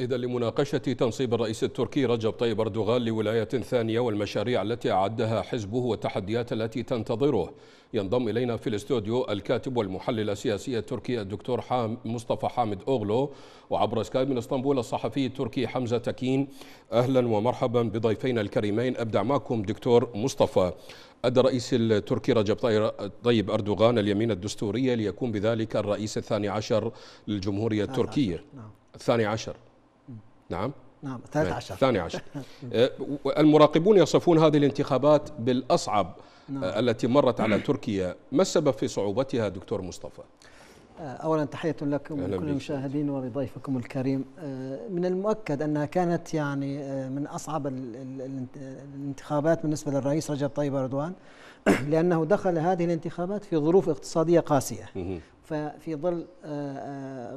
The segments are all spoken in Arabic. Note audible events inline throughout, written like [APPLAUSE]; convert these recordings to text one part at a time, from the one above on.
إذا لمناقشة تنصيب الرئيس التركي رجب طيب أردوغان لولاية ثانية والمشاريع التي أعدها حزبه والتحديات التي تنتظره ينضم إلينا في الاستوديو الكاتب والمحلل السياسي التركي الدكتور حام مصطفى حامد أوغلو وعبر سكايب من اسطنبول الصحفي التركي حمزة تكين أهلا ومرحبا بضيفينا الكريمين أبدع معكم دكتور مصطفى أدى الرئيس التركي رجب طيب أردوغان اليمين الدستورية ليكون بذلك الرئيس الثاني عشر للجمهورية التركية الثاني عشر نعم. نعم نعم 12 12 [LAUGHS] أه، المراقبون يصفون هذه الانتخابات بالأصعب نعم. التي مرت على تركيا ما السبب في صعوبتها دكتور مصطفى آه، اولا تحيه لكم ولكل المشاهدين ولضيفكم الكريم آه، من المؤكد انها كانت يعني آه، من اصعب الانتخابات بالنسبه للرئيس رجب طيب اردوان [COUGHS] لانه دخل هذه الانتخابات في ظروف اقتصاديه قاسيه ففي ظل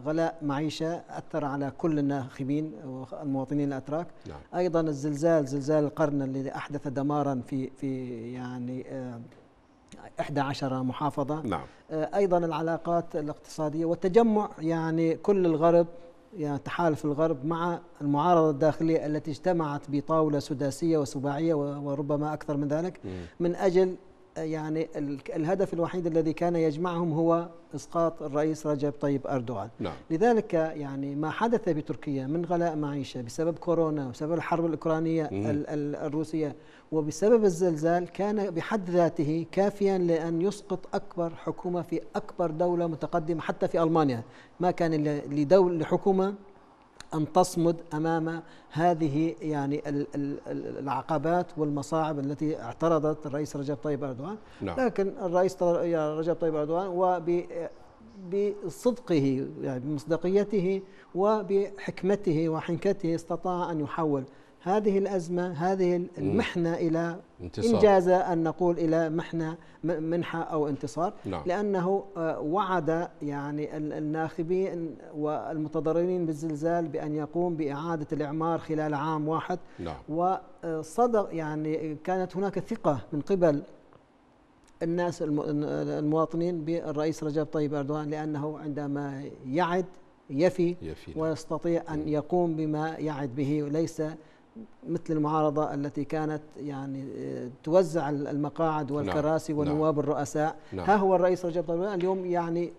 غلاء معيشة أثر على كل الناخبين والمواطنين الأتراك نعم. أيضا الزلزال زلزال القرن الذي أحدث دمارا في في يعني 11 محافظة نعم. آه، أيضا العلاقات الاقتصادية والتجمع يعني كل الغرب يعني تحالف الغرب مع المعارضة الداخلية التي اجتمعت بطاولة سداسية وسباعية وربما أكثر من ذلك م. من أجل يعني الهدف الوحيد الذي كان يجمعهم هو اسقاط الرئيس رجب طيب اردوغان نعم. لذلك يعني ما حدث بتركيا من غلاء معيشه بسبب كورونا وبسبب الحرب الاوكرانيه الروسيه وبسبب الزلزال كان بحد ذاته كافيا لان يسقط اكبر حكومه في اكبر دوله متقدمه حتى في المانيا ما كان لدول لحكومه أن تصمد أمام هذه يعني العقبات والمصاعب التي اعترضت الرئيس رجب طيب أردوان نعم. لكن الرئيس يعني رجب طيب اردوغان وب بصدقه يعني بمصداقيته وبحكمته وحنكته استطاع أن يحول هذه الأزمة هذه المحنة إلى انتصار. إنجاز أن نقول إلى محنة منحة أو انتصار نعم. لأنه آه، وعد يعني الناخبين والمتضررين بالزلزال بأن يقوم بإعادة الإعمار خلال عام واحد نعم. وصدق آه، يعني كانت هناك ثقة من قبل الناس المواطنين بالرئيس رجب طيب أردوان لأنه عندما يعد يفي, يفي نعم. ويستطيع أن يقوم بما يعد به وليس مثل المعارضة التي كانت يعني آه، توزع المقاعد نعم، والكراسي نعم. ونواب نعم. الرؤساء نعم. ها هو الرئيس رجب طيب اليوم يعني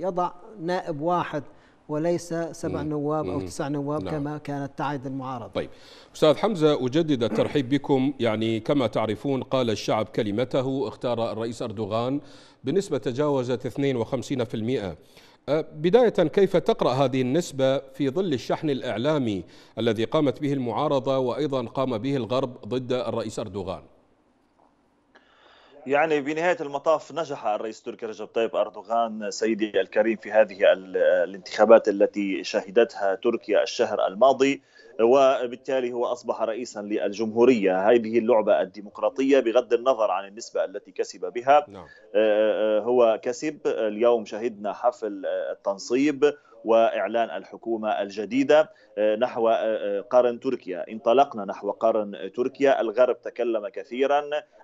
يضع نائب واحد وليس سبع مم. نواب مم. أو تسع نواب نعم. كما كانت تعد المعارضة طيب أستاذ حمزة أجدد الترحيب بكم يعني كما تعرفون قال الشعب كلمته اختار الرئيس أردوغان بنسبة تجاوزت 52% أه، بداية كيف تقرأ هذه النسبة في ظل الشحن الإعلامي الذي قامت به المعارضة وأيضا قام به الغرب ضد الرئيس أردوغان يعني بنهاية المطاف نجح الرئيس التركي رجب طيب أردوغان سيدي الكريم في هذه الانتخابات التي شهدتها تركيا الشهر الماضي وبالتالي هو أصبح رئيسا للجمهورية هذه اللعبة الديمقراطية بغض النظر عن النسبة التي كسب بها نعم. آه، آه، هو كسب اليوم شهدنا حفل آه، التنصيب واعلان الحكومه الجديده نحو قرن تركيا انطلقنا نحو قرن تركيا الغرب تكلم كثيرا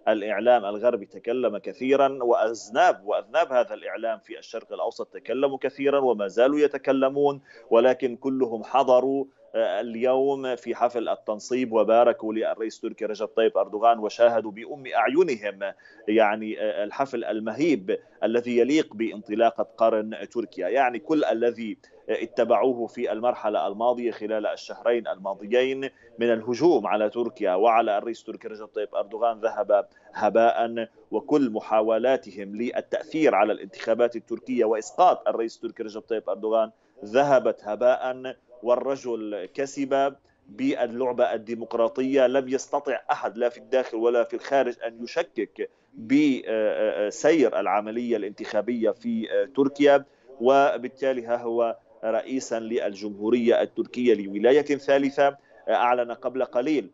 الاعلام الغربي تكلم كثيرا واذناب واذناب هذا الاعلام في الشرق الاوسط تكلموا كثيرا وما زالوا يتكلمون ولكن كلهم حضروا اليوم في حفل التنصيب وباركوا للرئيس التركي رجب طيب أردوغان وشاهدوا بأم أعينهم يعني آه، آه، الحفل المهيب الذي يليق بانطلاقة قرن تركيا يعني كل الذي اتبعوه في المرحلة الماضية خلال الشهرين الماضيين من الهجوم على تركيا وعلى الرئيس التركي رجب طيب أردوغان ذهب هباء وكل محاولاتهم للتأثير على الانتخابات التركية وإسقاط الرئيس التركي رجب طيب أردوغان ذهبت هباء والرجل كسب باللعبة الديمقراطية لم يستطع أحد لا في الداخل ولا في الخارج أن يشكك بسير العملية الانتخابية في تركيا وبالتالي ها هو رئيسا للجمهورية التركية لولاية ثالثة أعلن قبل قليل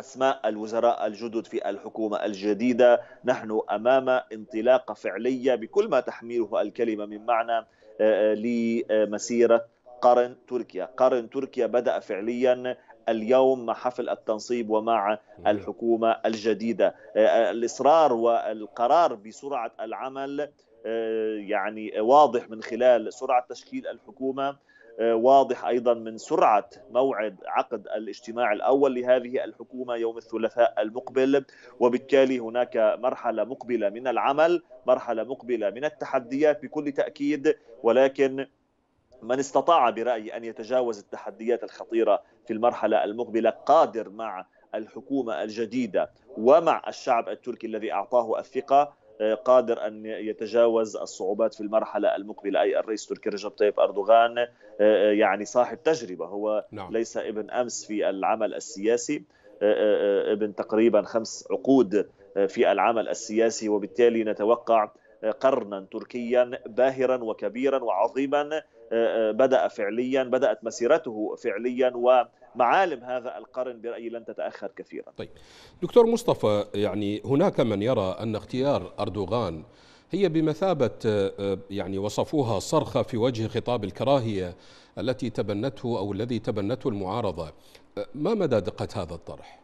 أسماء الوزراء الجدد في الحكومة الجديدة نحن أمام انطلاقة فعلية بكل ما تحمله الكلمة من معنى آه، آه، لمسيرة قرن تركيا قرن تركيا بدأ فعليا اليوم مع حفل التنصيب ومع الحكومة الجديدة آه، الإصرار والقرار بسرعة العمل آه، يعني واضح من خلال سرعة تشكيل الحكومة آه، واضح ايضا من سرعه موعد عقد الاجتماع الاول لهذه الحكومه يوم الثلاثاء المقبل وبالتالي هناك مرحله مقبله من العمل مرحله مقبله من التحديات بكل تاكيد ولكن من استطاع برأيي أن يتجاوز التحديات الخطيرة في المرحلة المقبلة قادر مع الحكومة الجديدة ومع الشعب التركي الذي أعطاه الثقة آه، قادر أن يتجاوز الصعوبات في المرحلة المقبلة أي الرئيس التركي رجب طيب أردوغان آه، آه، يعني صاحب تجربة هو نعم. ليس ابن أمس في العمل السياسي ابن تقريبا خمس عقود في العمل السياسي وبالتالي نتوقع قرنا تركيا باهرا وكبيرا وعظيما آه، آه، بدأ فعليا بدأت مسيرته فعليا ومعالم هذا القرن برأيي لن تتأخر كثيرا طيب دكتور مصطفى يعني هناك من يرى أن اختيار أردوغان هي بمثابة آه، يعني وصفوها صرخة في وجه خطاب الكراهية التي تبنته أو الذي تبنته المعارضة ما مدى دقة هذا الطرح؟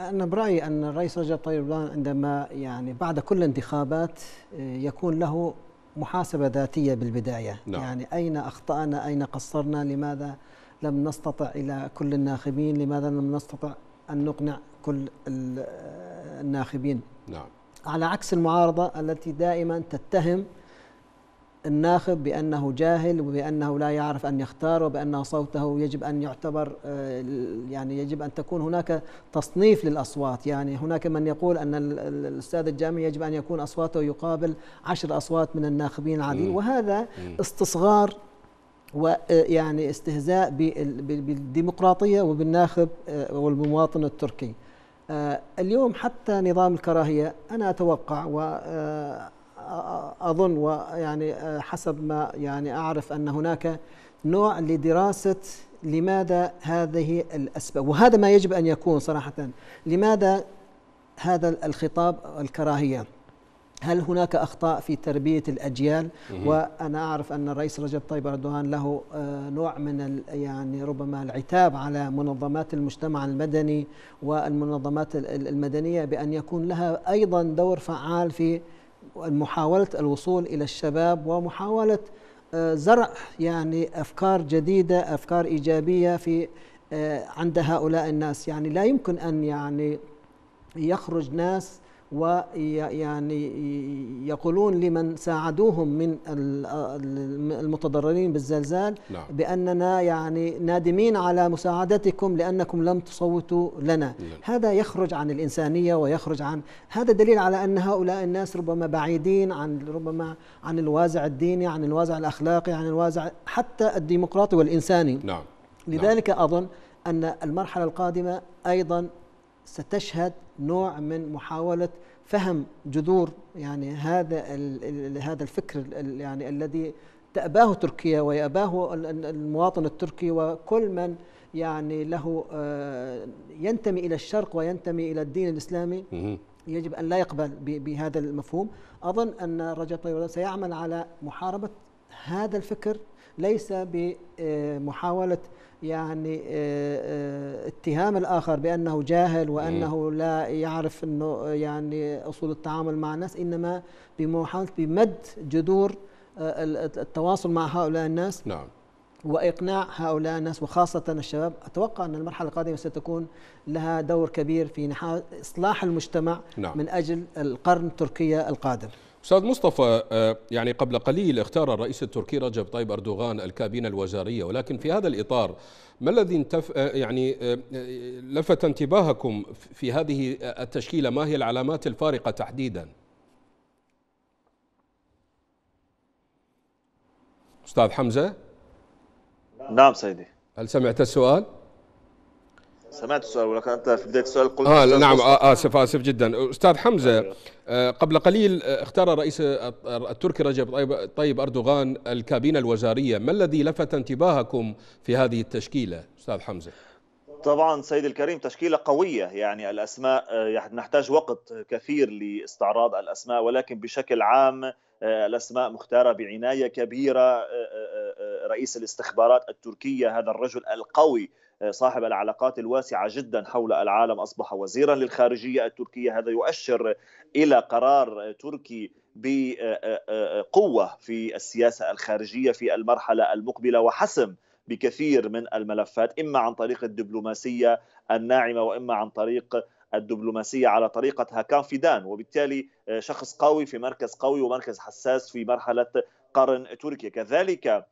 أنا برأيي أن الرئيس رجب طيب عندما يعني بعد كل انتخابات يكون له محاسبة ذاتية بالبداية نعم. يعني أين أخطأنا أين قصرنا لماذا لم نستطع إلى كل الناخبين لماذا لم نستطع أن نقنع كل آه، الناخبين نعم. على عكس المعارضة التي دائما تتهم الناخب بأنه جاهل وبأنه لا يعرف أن يختار وبأن صوته يجب أن يعتبر آه، يعني يجب أن تكون هناك تصنيف للأصوات يعني هناك من يقول أن الأستاذ الجامعي يجب أن يكون أصواته يقابل عشر أصوات من الناخبين العاديين وهذا استصغار ويعني آه، استهزاء بالديمقراطية وبالناخب آه، والمواطن التركي اليوم حتى نظام الكراهية أنا أتوقع و اظن ويعني آه، حسب ما يعني اعرف ان هناك نوع لدراسه لماذا هذه الاسباب وهذا ما يجب ان يكون صراحه لماذا هذا الخطاب الكراهيه هل هناك اخطاء في تربيه الاجيال وانا اعرف ان الرئيس رجب طيب اردوغان له آه، نوع من يعني ربما العتاب على منظمات المجتمع المدني والمنظمات المدنيه بان يكون لها ايضا دور فعال في محاولة الوصول إلى الشباب ومحاولة آه، زرع يعني أفكار جديدة أفكار إيجابية في آه، عند هؤلاء الناس يعني لا يمكن أن يعني يخرج ناس ويعني يقولون لمن ساعدوهم من المتضررين بالزلزال نعم. بأننا يعني نادمين على مساعدتكم لأنكم لم تصوتوا لنا نعم. هذا يخرج عن الإنسانية ويخرج عن هذا دليل على أن هؤلاء الناس ربما بعيدين عن ربما عن الوازع الديني عن الوازع الأخلاقي عن الوازع حتى الديمقراطي والإنساني نعم. نعم. لذلك نعم. أظن أن المرحلة القادمة أيضا ستشهد نوع من محاولة فهم جذور يعني هذا هذا الفكر يعني الذي تأباه تركيا ويأباه المواطن التركي وكل من يعني له آه، ينتمي إلى الشرق وينتمي إلى الدين الإسلامي يجب أن لا يقبل بهذا المفهوم أظن أن رجب طيب سيعمل على محاربة هذا الفكر ليس بمحاولة يعني آه، آه، اتهام الآخر بأنه جاهل وأنه لا يعرف أنه يعني أصول التعامل مع الناس إنما بمحاولة بمد جذور آه، التواصل مع هؤلاء الناس نعم واقناع هؤلاء الناس وخاصه الشباب اتوقع ان المرحله القادمه ستكون لها دور كبير في اصلاح المجتمع نعم. من اجل القرن تركيا القادم استاذ مصطفى آه، يعني قبل قليل اختار الرئيس التركي رجب طيب اردوغان الكابينه الوزاريه ولكن في هذا الاطار ما الذي انتف آه، يعني آه، لفت انتباهكم في هذه التشكيله ما هي العلامات الفارقه تحديدا؟ استاذ حمزه نعم سيدي هل سمعت السؤال؟ سمعت السؤال ولكن انت في بدايه السؤال قلت اه نعم آه اسف اسف جدا استاذ حمزه آه قبل قليل آه، اختار الرئيس التركي رجب طيب, طيب اردوغان الكابينه الوزاريه ما الذي لفت انتباهكم في هذه التشكيله استاذ حمزه طبعا سيد الكريم تشكيلة قوية يعني الأسماء آه، يعني نحتاج وقت كثير لاستعراض الأسماء ولكن بشكل عام آه، الأسماء مختارة بعناية كبيرة رئيس الاستخبارات التركية هذا الرجل القوي صاحب العلاقات الواسعة جدا حول العالم أصبح وزيرا للخارجية التركية هذا يؤشر إلى قرار تركي بقوه في السياسه الخارجيه في المرحله المقبله وحسم بكثير من الملفات اما عن طريق الدبلوماسيه الناعمه واما عن طريق الدبلوماسيه على طريقه هاكان فيدان وبالتالي شخص قوي في مركز قوي ومركز حساس في مرحله قرن تركيا كذلك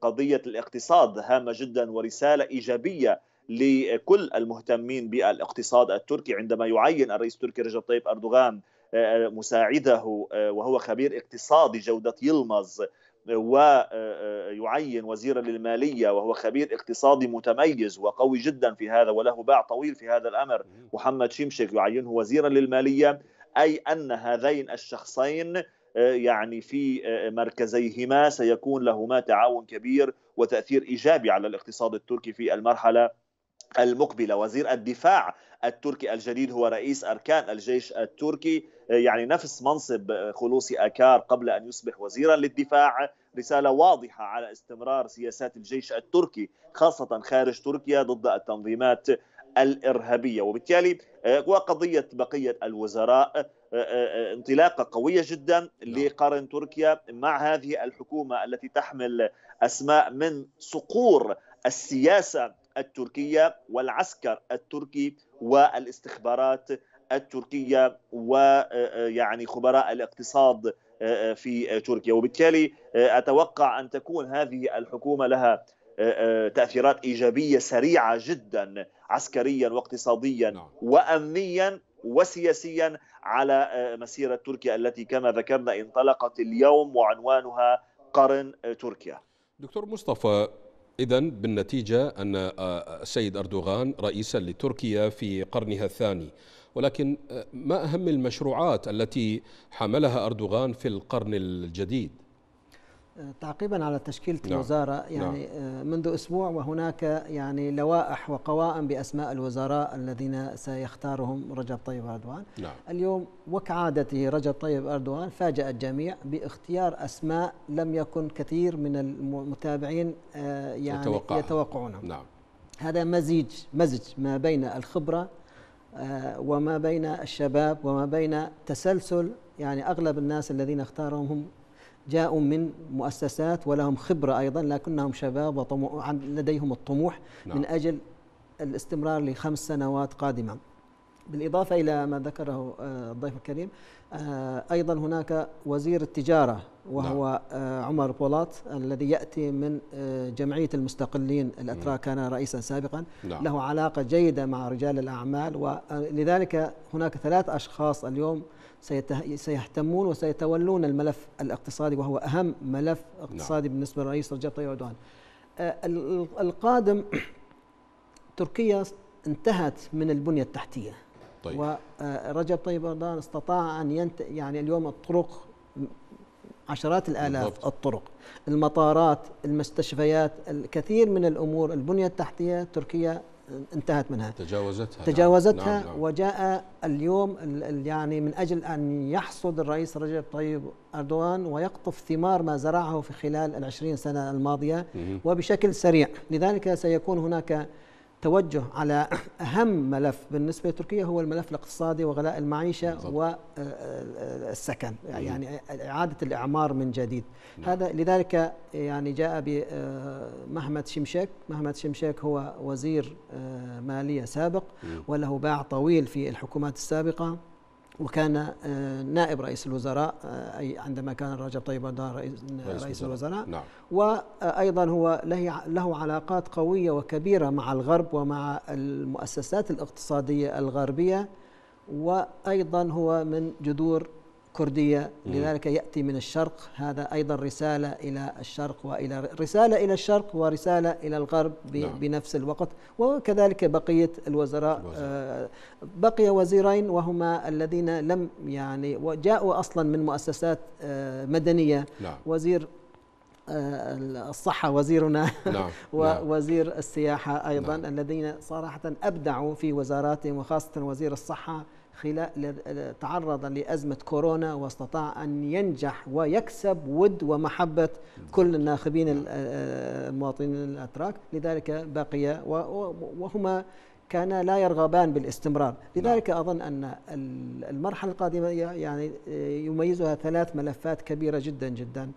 قضية الاقتصاد هامة جدا ورسالة إيجابية لكل المهتمين بالاقتصاد التركي عندما يعين الرئيس التركي رجب طيب أردوغان آه، آه، مساعده آه، وهو خبير اقتصادي جودة يلمز ويعين وزيرا للماليه وهو خبير اقتصادي متميز وقوي جدا في هذا وله باع طويل في هذا الامر محمد شمشك يعينه وزيرا للماليه اي ان هذين الشخصين آه، يعني في آه، مركزيهما سيكون لهما تعاون كبير وتاثير ايجابي على الاقتصاد التركي في المرحله المقبله وزير الدفاع التركي الجديد هو رئيس اركان الجيش التركي آه، يعني نفس منصب خلوصي اكار قبل ان يصبح وزيرا للدفاع رساله واضحه على استمرار سياسات الجيش التركي خاصه خارج تركيا ضد التنظيمات الإرهابية وبالتالي آه، وقضية بقية الوزراء آه، آه، انطلاقة قوية جدا نعم. لقرن تركيا مع هذه الحكومة التي تحمل أسماء من صقور السياسة التركية والعسكر التركي والاستخبارات التركية ويعني خبراء الاقتصاد في تركيا وبالتالي أتوقع أن تكون هذه الحكومة لها آه، آه، تاثيرات ايجابيه سريعه جدا عسكريا واقتصاديا نعم. وامنيا وسياسيا على آه، مسيره تركيا التي كما ذكرنا انطلقت اليوم وعنوانها قرن تركيا. دكتور مصطفى اذا بالنتيجه ان السيد اردوغان رئيسا لتركيا في قرنها الثاني ولكن ما اهم المشروعات التي حملها اردوغان في القرن الجديد؟ تعقيبا على تشكيلة نعم. الوزارة نعم. يعني نعم. منذ أسبوع وهناك يعني لوائح وقوائم بأسماء الوزراء الذين سيختارهم رجب طيب أردوان نعم. اليوم وكعادته رجب طيب أردوان فاجأ الجميع باختيار أسماء لم يكن كثير من المتابعين آه، يعني يتوقع. يتوقعونهم نعم. هذا مزيج مزج ما بين الخبرة آه، وما بين الشباب وما بين تسلسل يعني أغلب الناس الذين اختارهم هم جاءوا من مؤسسات ولهم خبرة أيضا لكنهم شباب وطموح لديهم الطموح نعم. من أجل الاستمرار لخمس سنوات قادمة بالإضافة إلى ما ذكره آه، الضيف الكريم آه، أيضا هناك وزير التجارة وهو نعم. آه، عمر بولاط الذي يأتي من جمعية المستقلين الأتراك كان رئيسا سابقا نعم. له علاقة جيدة مع رجال الأعمال ولذلك هناك ثلاث أشخاص اليوم سيهتمون وسيتولون الملف الاقتصادي وهو أهم ملف نعم. اقتصادي نعم. بالنسبة للرئيس رجب طيب عدوان القادم تركيا انتهت من البنية التحتية طيب. ورجب طيب أردوغان استطاع أن ينت... يعني اليوم الطرق عشرات الآلاف بالضبط. الطرق المطارات المستشفيات الكثير من الأمور البنية التحتية تركيا انتهت منها تجاوزتها تجاوزتها نعم. نعم. وجاء اليوم يعني من أجل أن يحصد الرئيس رجب طيب أردوغان ويقطف ثمار ما زرعه في خلال العشرين سنة الماضية مه. وبشكل سريع لذلك سيكون هناك توجه على [COUGHS] أهم ملف بالنسبة لتركيا هو الملف الاقتصادي وغلاء المعيشة بالضبط. والسكن آه، آه، يعني إعادة الإعمار من جديد نعم. هذا لذلك يعني جاء بمحمد آه، شمشك محمد شمشك هو وزير مالية سابق وله باع طويل في الحكومات السابقة وكان آه، نائب رئيس الوزراء آه، أي عندما كان رجب طيب أردوغان رئيس, رئيس, آه، رئيس الوزراء نعم. وأيضا هو له, له علاقات قوية وكبيرة مع الغرب ومع المؤسسات الاقتصادية الغربية وأيضا هو من جذور كردية لذلك يأتي من الشرق هذا أيضا رسالة إلى الشرق وإلى رسالة إلى الشرق ورسالة إلى الغرب نعم. بنفس الوقت وكذلك بقية الوزراء آه بقي وزيرين وهما الذين لم يعني وجاءوا أصلا من مؤسسات آه، مدنية نعم. وزير آه، الصحة وزيرنا نعم. [LAUGHS] نعم. ووزير السياحة أيضا نعم. الذين صراحة أبدعوا في وزاراتهم وخاصة وزير الصحة خلال تعرض لأزمة كورونا واستطاع أن ينجح ويكسب ود ومحبة كل الناخبين المواطنين الأتراك لذلك بقي وهما كانا لا يرغبان بالاستمرار نعم. لذلك لا. أظن أن المرحلة القادمة يعني يميزها ثلاث ملفات كبيرة جدا جدا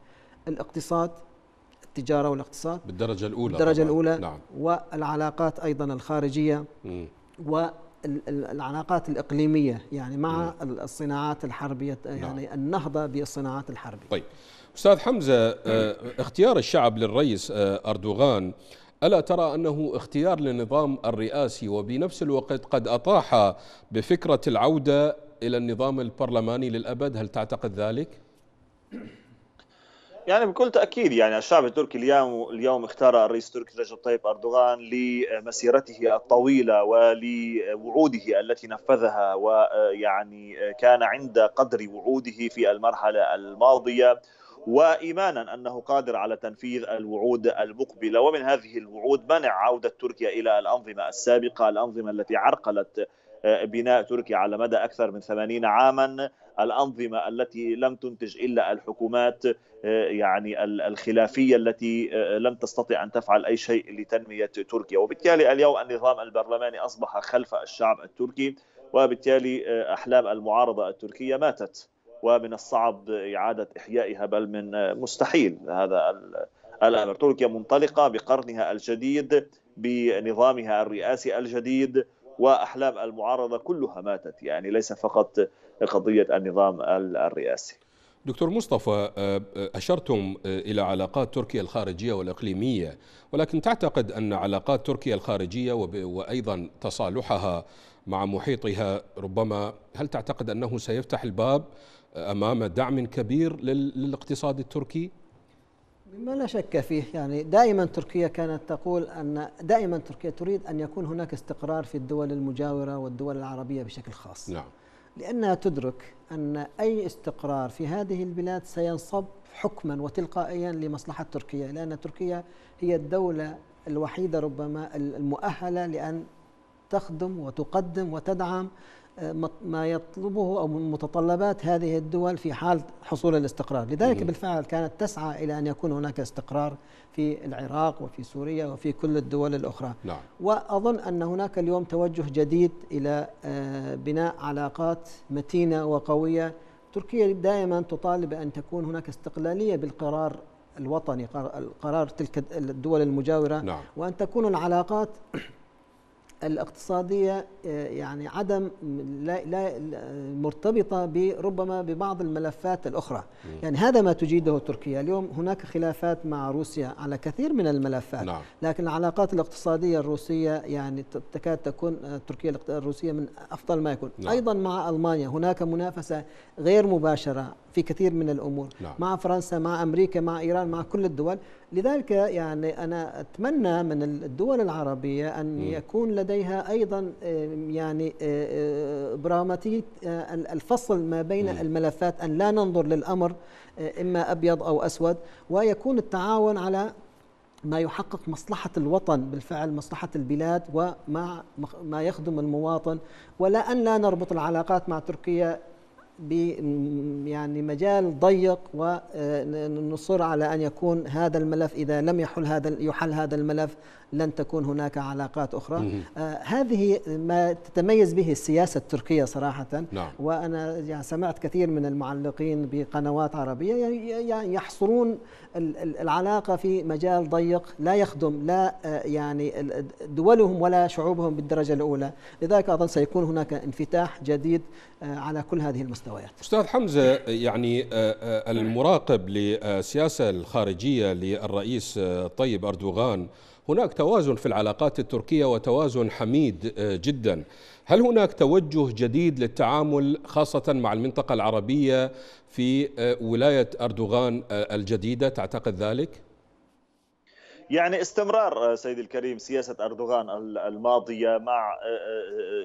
الاقتصاد التجارة والاقتصاد بالدرجة الأولى بالدرجة طبعا. الأولى نعم. والعلاقات أيضا الخارجية م. و العلاقات الإقليمية يعني مع الصناعات الحربية نعم. يعني النهضة بالصناعات الحربية طيب أستاذ حمزة آه، اختيار الشعب للرئيس آه، أردوغان ألا ترى أنه اختيار للنظام الرئاسي وبنفس الوقت قد أطاح بفكرة العودة إلى النظام البرلماني للأبد هل تعتقد ذلك؟ يعني بكل تاكيد يعني الشعب التركي اليوم اليوم اختار الرئيس التركي رجب طيب اردوغان لمسيرته الطويله ولوعوده التي نفذها ويعني كان عند قدر وعوده في المرحله الماضيه وايمانا انه قادر على تنفيذ الوعود المقبله ومن هذه الوعود منع عوده تركيا الى الانظمه السابقه الانظمه التي عرقلت بناء تركيا على مدى أكثر من 80 عاما الأنظمة التي لم تنتج إلا الحكومات آه، يعني الخلافية التي آه، لم تستطع أن تفعل أي شيء لتنمية تركيا وبالتالي اليوم النظام البرلماني أصبح خلف الشعب التركي وبالتالي آه، أحلام المعارضة التركية ماتت ومن الصعب إعادة إحيائها بل من مستحيل هذا الأمر تركيا منطلقة بقرنها الجديد بنظامها الرئاسي الجديد واحلام المعارضه كلها ماتت يعني ليس فقط قضيه النظام الرئاسي. دكتور مصطفى آه، آه، أشرتم آه، إلى علاقات تركيا الخارجية والإقليمية ولكن تعتقد أن علاقات تركيا الخارجية وأيضا تصالحها مع محيطها ربما هل تعتقد أنه سيفتح الباب أمام دعم كبير للاقتصاد التركي؟ مما لا شك فيه يعني دائما تركيا كانت تقول أن دائما تركيا تريد أن يكون هناك استقرار في الدول المجاورة والدول العربية بشكل خاص نعم لأنها تدرك أن أي استقرار في هذه البلاد سينصب حكما وتلقائيا لمصلحة تركيا لأن تركيا هي الدولة الوحيدة ربما المؤهلة لأن تخدم وتقدم وتدعم ما يطلبه أو من متطلبات هذه الدول في حال حصول الاستقرار لذلك بالفعل كانت تسعى إلى أن يكون هناك استقرار في العراق وفي سوريا وفي كل الدول الأخرى نعم. وأظن أن هناك اليوم توجه جديد إلى آه، بناء علاقات متينة وقوية تركيا دائما تطالب أن تكون هناك استقلالية بالقرار الوطني قرار تلك الدول المجاورة نعم. وأن تكون العلاقات الاقتصادية آه، يعني عدم لا, لا مرتبطة بربما ببعض الملفات الأخرى مم. يعني هذا ما تجيده تركيا اليوم هناك خلافات مع روسيا على كثير من الملفات نعم. لكن العلاقات الاقتصادية الروسية يعني تكاد تكون آه، تركيا الروسية من أفضل ما يكون نعم. أيضا مع ألمانيا هناك منافسة غير مباشرة في كثير من الأمور نعم. مع فرنسا مع أمريكا مع إيران مع كل الدول لذلك يعني أنا أتمنى من الدول العربية أن م. يكون لديها أيضا آه، يعني آه، آه، براماتية الفصل ما بين م. الملفات أن لا ننظر للأمر إما أبيض أو أسود ويكون التعاون على ما يحقق مصلحة الوطن بالفعل مصلحة البلاد ومع ما يخدم المواطن ولا أن لا نربط العلاقات مع تركيا يعني مجال ضيق ونصر آه، على ان يكون هذا الملف اذا لم يحل هذا يحل هذا الملف لن تكون هناك علاقات أخرى آه هذه ما تتميز به السياسة التركية صراحة نعم. وأنا يعني سمعت كثير من المعلقين بقنوات عربية يعني يحصرون العلاقة في مجال ضيق لا يخدم لا آه، يعني دولهم ولا شعوبهم بالدرجة الأولى لذلك أظن سيكون هناك انفتاح جديد آه، على كل هذه المستويات أستاذ حمزة يعني آه، المراقب للسياسة الخارجية للرئيس طيب أردوغان هناك توازن في العلاقات التركية وتوازن حميد آه، جدا هل هناك توجه جديد للتعامل خاصة مع المنطقة العربية في آه، ولاية أردوغان آه، الجديدة تعتقد ذلك؟ يعني استمرار سيد الكريم سياسة أردوغان الماضية مع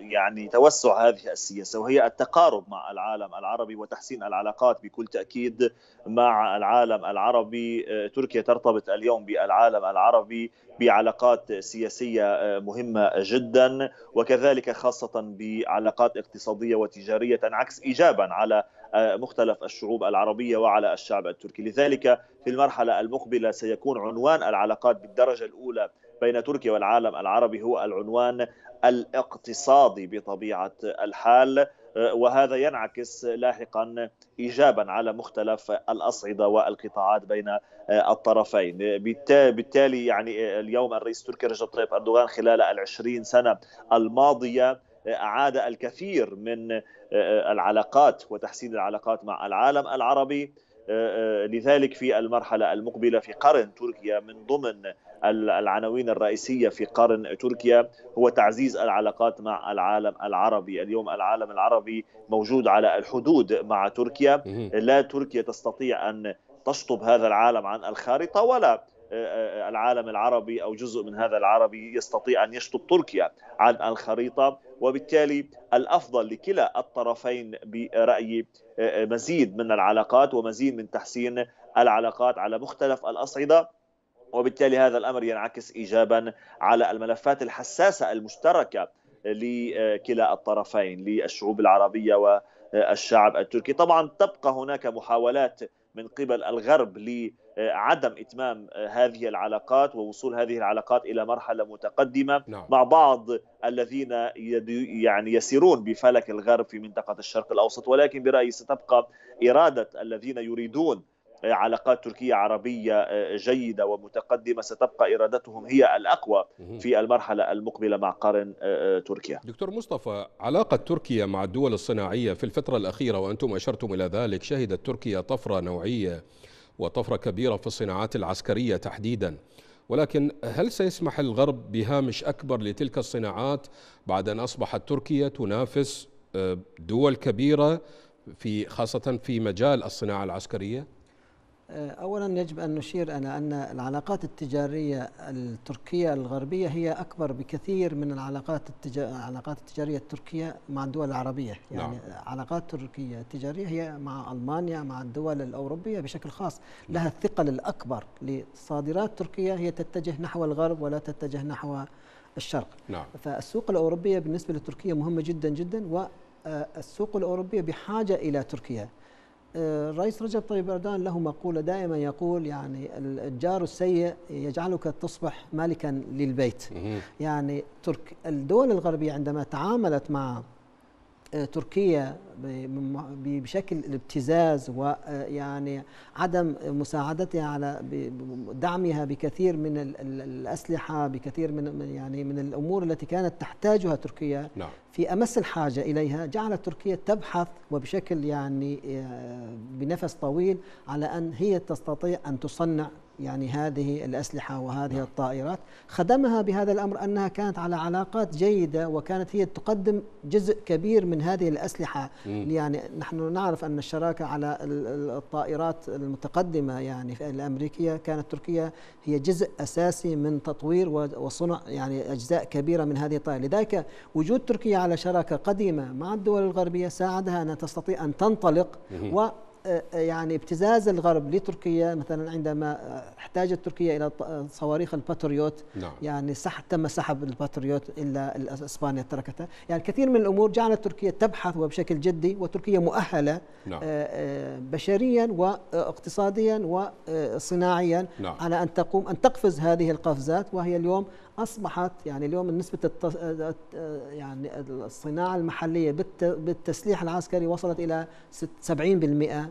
يعني توسع هذه السياسة وهي التقارب مع العالم العربي وتحسين العلاقات بكل تأكيد مع العالم العربي تركيا ترتبط اليوم بالعالم العربي بعلاقات سياسيه آه، مهمه جدا وكذلك خاصه بعلاقات اقتصاديه وتجاريه تنعكس ايجابا على آه، مختلف الشعوب العربيه وعلى الشعب التركي، لذلك في المرحله المقبله سيكون عنوان العلاقات بالدرجه الاولى بين تركيا والعالم العربي هو العنوان الاقتصادي بطبيعه الحال وهذا ينعكس لاحقا ايجابا على مختلف الاصعده والقطاعات بين الطرفين بالتالي يعني اليوم الرئيس التركي رجب طيب اردوغان خلال العشرين سنه الماضيه اعاد الكثير من العلاقات وتحسين العلاقات مع العالم العربي آه، آه، لذلك في المرحلة المقبلة في قرن تركيا من ضمن العناوين الرئيسية في قرن تركيا هو تعزيز العلاقات مع العالم العربي اليوم العالم العربي موجود على الحدود مع تركيا لا تركيا تستطيع أن تشطب هذا العالم عن الخارطة ولا آه، العالم العربي او جزء من هذا العربي يستطيع ان يشطب تركيا عن الخريطه وبالتالي الافضل لكلا الطرفين برايي آه، آه، مزيد من العلاقات ومزيد من تحسين العلاقات على مختلف الاصعده وبالتالي هذا الامر ينعكس ايجابا على الملفات الحساسه المشتركه لكلا الطرفين للشعوب العربيه والشعب التركي طبعا تبقى هناك محاولات من قبل الغرب لعدم إتمام هذه العلاقات ووصول هذه العلاقات إلى مرحلة متقدمة نعم. مع بعض الذين يعني يسيرون بفلك الغرب في منطقة الشرق الأوسط ولكن برأيي ستبقى إرادة الذين يريدون علاقات تركية عربية آه، جيدة ومتقدمة ستبقى إرادتهم هي الأقوى في المرحلة المقبلة مع قرن آه، آه، تركيا دكتور مصطفى علاقة تركيا مع الدول الصناعية في الفترة الأخيرة وأنتم أشرتم إلى ذلك شهدت تركيا طفرة نوعية وطفرة كبيرة في الصناعات العسكرية تحديدا ولكن هل سيسمح الغرب بهامش أكبر لتلك الصناعات بعد أن أصبحت تركيا تنافس دول كبيرة في خاصة في مجال الصناعة العسكرية؟ آه، أولا يجب أن نشير إلى أن العلاقات التجارية التركية الغربية هي أكبر بكثير من العلاقات العلاقات التجارية التركية مع الدول العربية يعني نعم. علاقات تركية تجارية هي مع ألمانيا مع الدول الأوروبية بشكل خاص لها الثقل الأكبر لصادرات تركيا هي تتجه نحو الغرب ولا تتجه نحو الشرق نعم. فالسوق الأوروبية بالنسبة لتركيا مهمة جدا جدا و آه، السوق الأوروبية بحاجة إلى تركيا الرئيس رجب طيب اردوغان له مقوله دائما يقول يعني الجار السيء يجعلك تصبح مالكا للبيت يعني ترك الدول الغربيه عندما تعاملت مع آه، تركيا بشكل الابتزاز ويعني آه، عدم مساعدتها على دعمها بكثير من الاسلحه بكثير من يعني من الامور التي كانت تحتاجها تركيا نعم. في امس الحاجه اليها جعلت تركيا تبحث وبشكل يعني آه، بنفس طويل على ان هي تستطيع ان تصنع يعني هذه الأسلحة وهذه نعم. الطائرات خدمها بهذا الأمر أنها كانت على علاقات جيدة وكانت هي تقدم جزء كبير من هذه الأسلحة يعني نحن نعرف أن الشراكة على الطائرات المتقدمة يعني الأمريكية كانت تركيا هي جزء أساسي من تطوير وصنع يعني أجزاء كبيرة من هذه الطائرة لذلك وجود تركيا على شراكة قديمة مع الدول الغربية ساعدها أن تستطيع أن تنطلق مم. و آه، يعني ابتزاز الغرب لتركيا مثلا عندما آه، احتاجت تركيا الى آه، صواريخ الباتريوت نعم. يعني سح تم سحب الباتريوت الا اسبانيا تركتها يعني كثير من الامور جعلت تركيا تبحث وبشكل جدي وتركيا مؤهله نعم. بشريا واقتصاديا وصناعيا نعم. على ان تقوم ان تقفز هذه القفزات وهي اليوم اصبحت يعني اليوم نسبه التص... يعني الصناعه المحليه بالت... بالتسليح العسكري وصلت الى 70%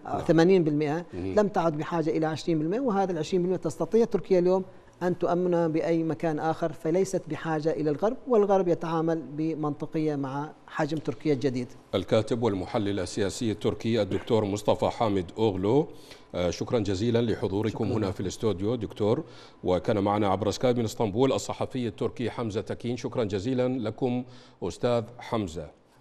او 80% نعم. لم تعد بحاجه الى 20% وهذا ال 20% تستطيع تركيا اليوم أن تؤمن بأي مكان آخر فليست بحاجة إلى الغرب والغرب يتعامل بمنطقية مع حجم تركيا الجديد الكاتب والمحلل السياسي التركي الدكتور مصطفى حامد أوغلو آه، شكرا جزيلا لحضوركم شكرا. هنا في الاستوديو دكتور وكان معنا عبر سكايب من اسطنبول الصحفي التركي حمزة تكين شكرا جزيلا لكم أستاذ حمزة